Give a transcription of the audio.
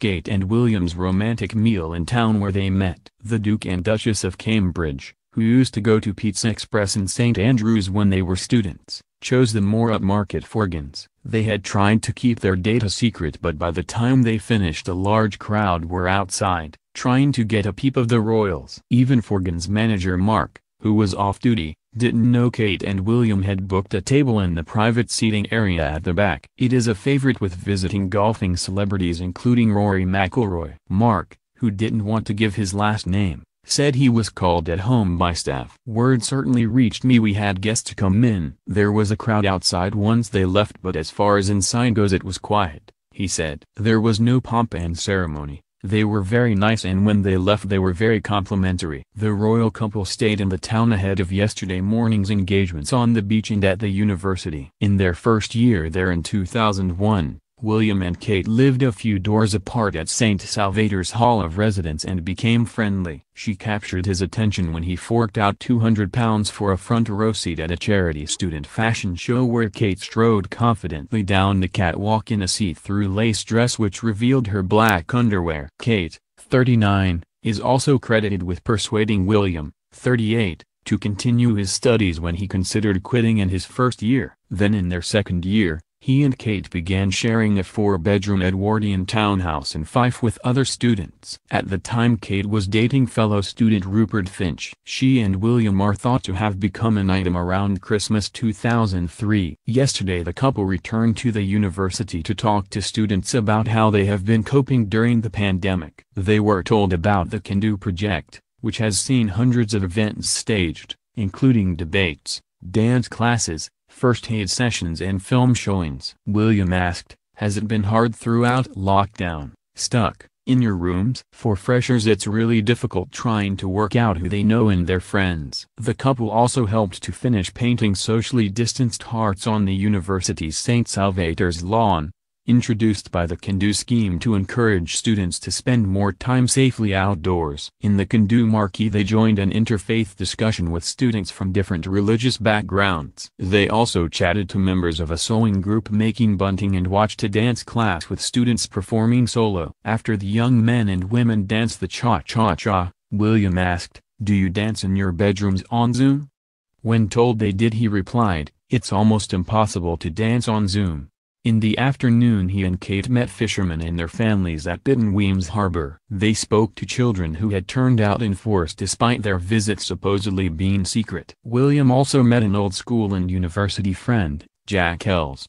Gate and William's romantic meal in town where they met. The Duke and Duchess of Cambridge, who used to go to Pizza Express in St. Andrews when they were students, chose the more upmarket forgans. They had tried to keep their date a secret but by the time they finished a large crowd were outside, trying to get a peep of the royals. Even Forgan's manager Mark, who was off duty, didn't know Kate and William had booked a table in the private seating area at the back. It is a favorite with visiting golfing celebrities including Rory McIlroy. Mark, who didn't want to give his last name, said he was called at home by staff. Word certainly reached me we had guests come in. There was a crowd outside once they left but as far as inside goes it was quiet, he said. There was no pomp and ceremony. They were very nice and when they left they were very complimentary. The royal couple stayed in the town ahead of yesterday morning's engagements on the beach and at the university. In their first year there in 2001, William and Kate lived a few doors apart at St. Salvator's Hall of Residence and became friendly. She captured his attention when he forked out £200 for a front row seat at a charity student fashion show where Kate strode confidently down the catwalk in a see-through lace dress which revealed her black underwear. Kate, 39, is also credited with persuading William, 38, to continue his studies when he considered quitting in his first year. Then in their second year, he and Kate began sharing a four-bedroom Edwardian townhouse in Fife with other students. At the time Kate was dating fellow student Rupert Finch. She and William are thought to have become an item around Christmas 2003. Yesterday the couple returned to the university to talk to students about how they have been coping during the pandemic. They were told about the Can Do Project, which has seen hundreds of events staged, including debates, dance classes, first aid sessions and film showings. William asked, has it been hard throughout lockdown, stuck, in your rooms? For freshers it's really difficult trying to work out who they know and their friends. The couple also helped to finish painting socially distanced hearts on the university's St. Salvator's lawn, introduced by the Kindu scheme to encourage students to spend more time safely outdoors. In the Kindu marquee they joined an interfaith discussion with students from different religious backgrounds. They also chatted to members of a sewing group making bunting and watched a dance class with students performing solo. After the young men and women danced the cha-cha-cha, William asked, do you dance in your bedrooms on Zoom? When told they did he replied, it's almost impossible to dance on Zoom. In the afternoon he and Kate met fishermen and their families at Bidden Weems Harbor. They spoke to children who had turned out in force despite their visit supposedly being secret. William also met an old school and university friend, Jack Ells,